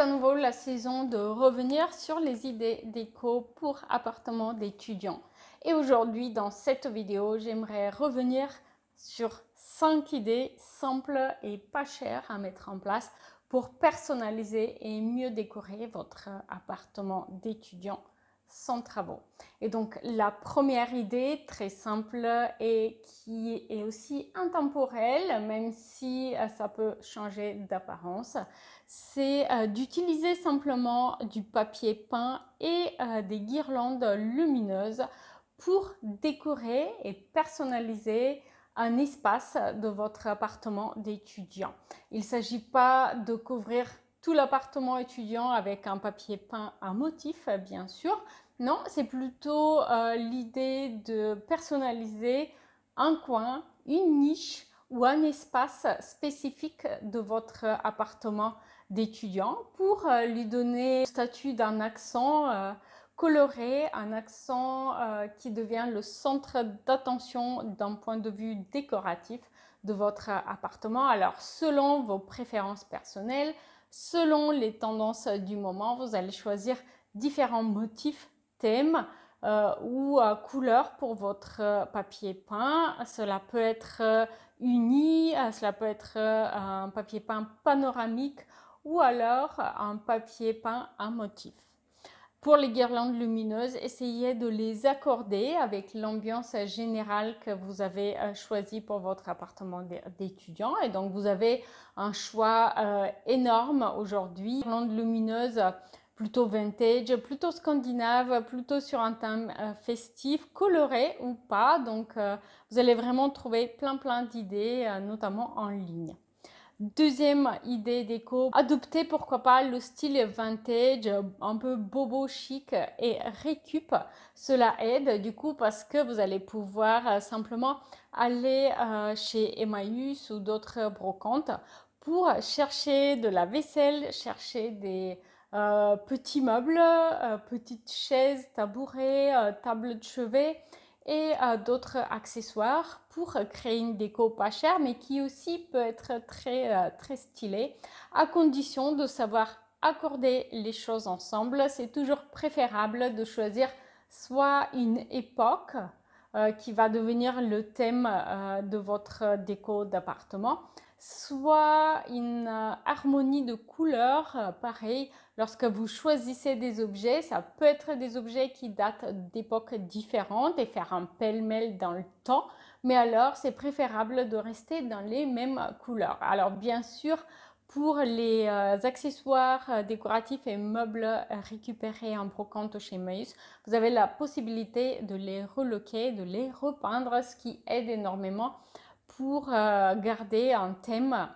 à nouveau la saison de revenir sur les idées déco pour appartements d'étudiants. Et aujourd'hui, dans cette vidéo, j'aimerais revenir sur 5 idées simples et pas chères à mettre en place pour personnaliser et mieux décorer votre appartement d'étudiant sans travaux. Et donc la première idée, très simple et qui est aussi intemporelle, même si euh, ça peut changer d'apparence, c'est euh, d'utiliser simplement du papier peint et euh, des guirlandes lumineuses pour décorer et personnaliser un espace de votre appartement d'étudiant. Il ne s'agit pas de couvrir tout l'appartement étudiant avec un papier peint à motif, bien sûr. Non, c'est plutôt euh, l'idée de personnaliser un coin, une niche ou un espace spécifique de votre appartement d'étudiant pour euh, lui donner le statut d'un accent euh, coloré, un accent qui devient le centre d'attention d'un point de vue décoratif de votre appartement. Alors, selon vos préférences personnelles, Selon les tendances du moment, vous allez choisir différents motifs, thèmes euh, ou euh, couleurs pour votre euh, papier peint. Cela peut être uni, cela peut être un papier peint panoramique ou alors un papier peint à motifs. Pour les guirlandes lumineuses, essayez de les accorder avec l'ambiance générale que vous avez euh, choisie pour votre appartement d'étudiant. Et donc, vous avez un choix euh, énorme aujourd'hui. Guirlandes lumineuses plutôt vintage, plutôt scandinave, plutôt sur un thème euh, festif, coloré ou pas. Donc, vous allez vraiment trouver plein plein d'idées, notamment en ligne. Deuxième idée déco, adopter pourquoi pas le style vintage, un peu bobo chic et récup. Cela aide du coup parce que vous allez pouvoir euh, simplement aller euh, chez Emmaüs ou d'autres brocantes pour chercher de la vaisselle, chercher des euh, petits meubles, petites chaises, tabourets, tables de chevet et euh, d'autres accessoires pour créer une déco pas chère mais qui aussi peut être très euh, très stylée à condition de savoir accorder les choses ensemble. C'est toujours préférable de choisir soit une époque euh, qui va devenir le thème euh, de votre euh, déco d'appartement. Soit une harmonie de couleurs, pareil, lorsque vous choisissez des objets, ça peut être des objets qui datent d'époques différentes et faire un pêle-mêle dans le temps, mais alors c'est préférable de rester dans les mêmes couleurs. Alors bien sûr, pour les euh, accessoires euh, décoratifs et meubles euh, récupérés en brocante chez Maïs, vous avez la possibilité de les reloquer, de les repeindre, ce qui aide énormément pour garder un thème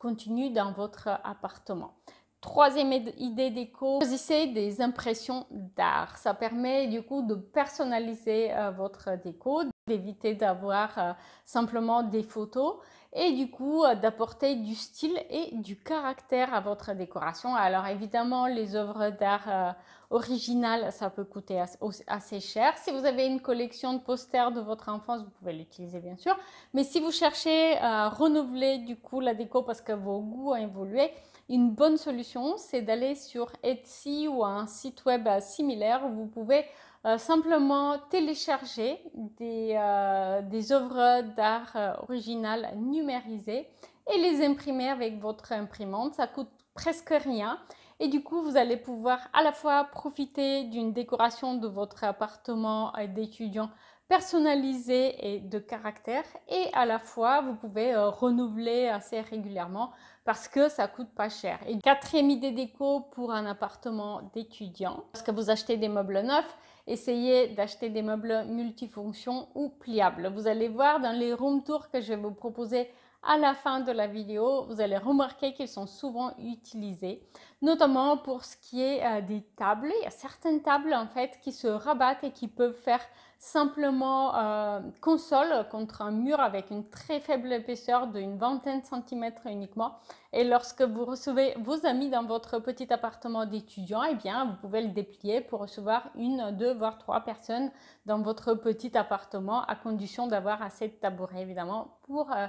continu dans votre appartement. Troisième idée déco, choisissez des impressions d'art. Ça permet du coup de personnaliser votre déco d'éviter d'avoir euh, simplement des photos et du coup euh, d'apporter du style et du caractère à votre décoration. Alors évidemment, les œuvres d'art euh, originales, ça peut coûter assez cher. Si vous avez une collection de posters de votre enfance, vous pouvez l'utiliser bien sûr. Mais si vous cherchez à renouveler du coup la déco parce que vos goûts ont évolué, une bonne solution, c'est d'aller sur Etsy ou un site web similaire où vous pouvez euh, simplement télécharger des, euh, œuvres d'art euh, originales numérisées et les imprimer avec votre imprimante. Ça coûte presque rien. Et du coup, vous allez pouvoir à la fois profiter d'une décoration de votre appartement d'étudiant personnalisée et de caractère et à la fois vous pouvez renouveler assez régulièrement parce que ça coûte pas cher. Et quatrième idée déco pour un appartement d'étudiant, lorsque que vous achetez des meubles neufs, essayez d'acheter des meubles multifonctions ou pliables. Vous allez voir dans les room tours que je vais vous proposer à la fin de la vidéo, vous allez remarquer qu'ils sont souvent utilisés, notamment pour ce qui est euh, des tables. Il y a certaines tables en fait qui se rabattent et qui peuvent faire simplement euh, console contre un mur avec une très faible épaisseur d'une vingtaine de centimètres uniquement. Et lorsque vous recevez vos amis dans votre petit appartement d'étudiant, et eh bien, vous pouvez le déplier pour recevoir une, deux, voire trois personnes dans votre petit appartement, à condition d'avoir assez de tabourets évidemment pour euh,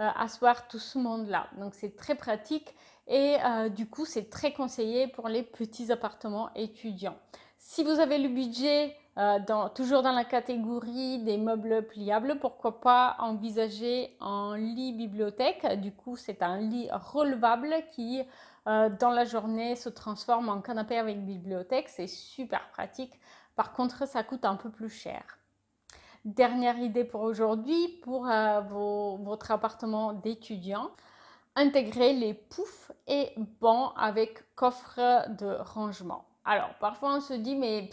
euh, asseoir tout ce monde-là. Donc c'est très pratique et euh, du coup c'est très conseillé pour les petits appartements étudiants. Si vous avez le budget, euh, dans, toujours dans la catégorie des meubles pliables, pourquoi pas envisager un lit bibliothèque. Du coup, c'est un lit relevable qui, dans la journée, se transforme en canapé avec bibliothèque. C'est super pratique. Par contre, ça coûte un peu plus cher. Dernière idée pour aujourd'hui, pour euh, votre appartement d'étudiant, intégrer les poufs et bancs avec coffre de rangement. Alors, parfois on se dit, mais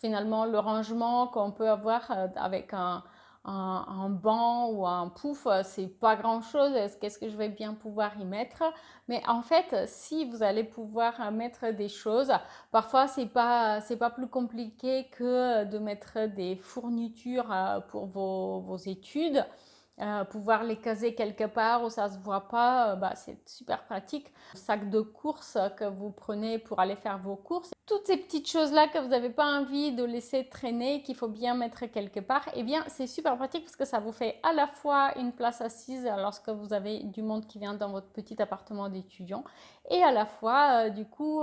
finalement, le rangement qu'on peut avoir euh, avec un, un, banc ou un pouf, euh, c'est pas grand chose. Qu'est-ce que je vais bien pouvoir y mettre Mais en fait, si vous allez pouvoir euh, mettre des choses, parfois c'est pas c'est pas plus compliqué que de mettre des fournitures euh, pour vos études. Euh, pouvoir les caser quelque part où ça se voit pas, euh, bah, c'est super pratique. Le sac de course que vous prenez pour aller faire vos courses, toutes ces petites choses-là que vous n'avez pas envie de laisser traîner, qu'il faut bien mettre quelque part, eh bien c'est super pratique parce que ça vous fait à la fois une place assise lorsque vous avez du monde qui vient dans votre petit appartement d'étudiant et à la fois euh, du coup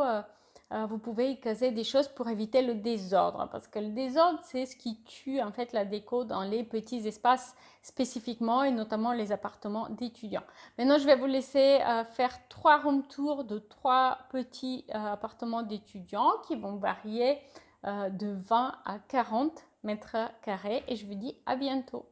euh, vous pouvez y caser des choses pour éviter le désordre, hein, parce que le désordre, c'est ce qui tue en fait la déco dans les petits espaces spécifiquement, et notamment les appartements d'étudiants. Maintenant, je vais vous laisser euh, faire trois room tours de trois petits euh, appartements d'étudiants qui vont varier de 20 à 40 mètres carrés, et je vous dis à bientôt.